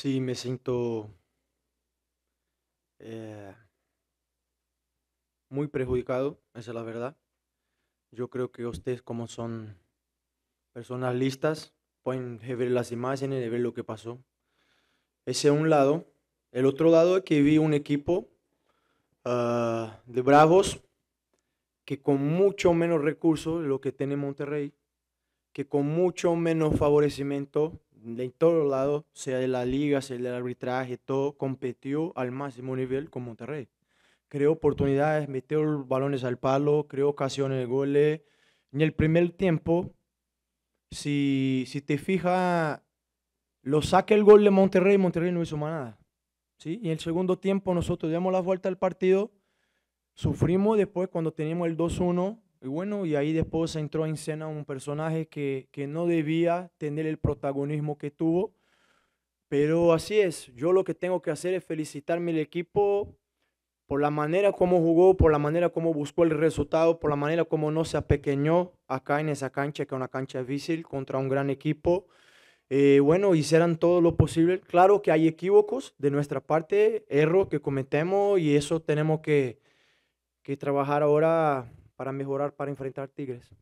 Sí, me siento eh, muy perjudicado, esa es la verdad. Yo creo que ustedes, como son personas listas, pueden ver las imágenes y ver lo que pasó. Ese es un lado. El otro lado es que vi un equipo ah, de Bravos que con mucho menos recursos, lo que tiene Monterrey, que con mucho menos favorecimiento en todos lados, sea de la liga, sea del arbitraje, todo, competió al máximo nivel con Monterrey. Creó oportunidades, metió balones al palo, creó ocasiones de goles. En el primer tiempo, si, si te fijas, lo saque el gol de Monterrey, Monterrey no hizo más nada. ¿sí? Y en el segundo tiempo nosotros damos la vuelta al partido, sufrimos después cuando teníamos el 2-1, y bueno, y ahí después entró en escena un personaje que, no debía tener el protagonismo que tuvo, pero así es, yo lo que tengo que hacer es felicitarme al equipo por la manera como jugó, por la manera como buscó el resultado, por la manera como no se apequeñó acá en esa cancha, que es una cancha difícil contra un gran equipo. Eh, bueno, hicieron todo lo posible. Claro que hay equívocos de nuestra parte, errores que cometemos y eso tenemos que, que trabajar ahora para mejorar, para enfrentar Tigres?